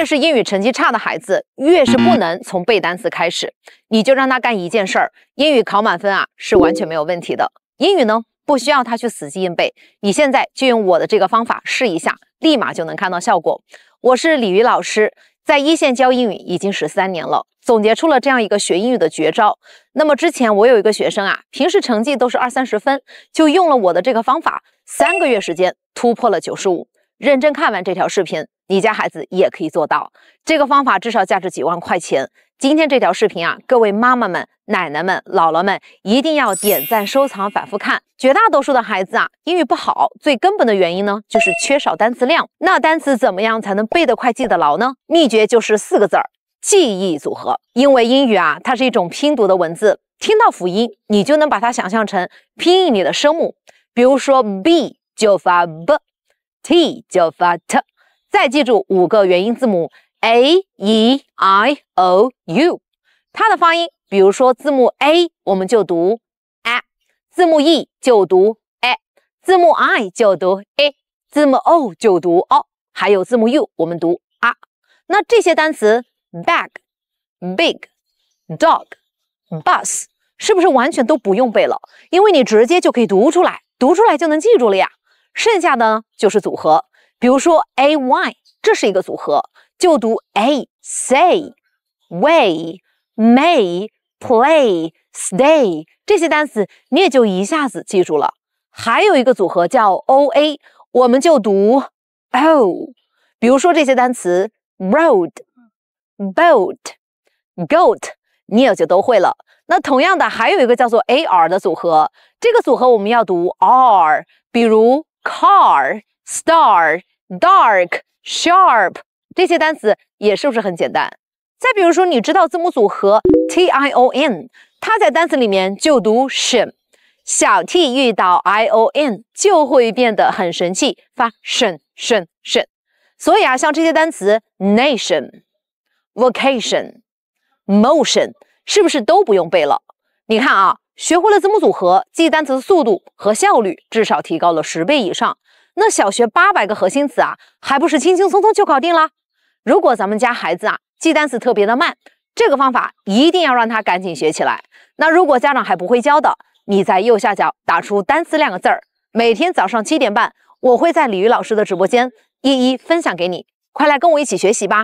越是英语成绩差的孩子，越是不能从背单词开始，你就让他干一件事儿，英语考满分啊是完全没有问题的。英语呢不需要他去死记硬背，你现在就用我的这个方法试一下，立马就能看到效果。我是李瑜老师，在一线教英语已经十三年了，总结出了这样一个学英语的绝招。那么之前我有一个学生啊，平时成绩都是二三十分，就用了我的这个方法，三个月时间突破了九十五。认真看完这条视频，你家孩子也可以做到。这个方法至少价值几万块钱。今天这条视频啊，各位妈妈们、奶奶们、姥姥们一定要点赞、收藏、反复看。绝大多数的孩子啊，英语不好，最根本的原因呢，就是缺少单词量。那单词怎么样才能背得快、记得牢呢？秘诀就是四个字儿：记忆组合。因为英语啊，它是一种拼读的文字，听到辅音，你就能把它想象成拼音里的声母。比如说 b，就发 b。t 就发 t，再记住五个元音字母 a e i o u，它的发音，比如说字母 a 我们就读 a，字母 e 就读 a，字母 i 就读 i，字母 o 就读 o，还有字母 u 我们读 a。那这些单词 bag big dog bus 是不是完全都不用背了？因为你直接就可以读出来，读出来就能记住了呀。剩下的就是组合，比如说 a y，这是一个组合，就读 a say way may play stay 这些单词你也就一下子记住了。还有一个组合叫 o a，我们就读 o，比如说这些单词 road boat goat，你也就都会了。那同样的，还有一个叫做 a r 的组合，这个组合我们要读 r，比如。c a r star, dark, sharp，这些单词也是不是很简单？再比如说，你知道字母组合 t i o n，它在单词里面就读 sh，i 小 t 遇到 i o n 就会变得很神气，发 sh sh sh。所以啊，像这些单词 nation, v o c a t i o n motion，是不是都不用背了？你看啊。学会了字母组合，记单词的速度和效率至少提高了十倍以上。那小学八百个核心词啊，还不是轻轻松松就搞定了？如果咱们家孩子啊记单词特别的慢，这个方法一定要让他赶紧学起来。那如果家长还不会教的，你在右下角打出“单词”两个字儿，每天早上七点半，我会在李玉老师的直播间一一分享给你。快来跟我一起学习吧！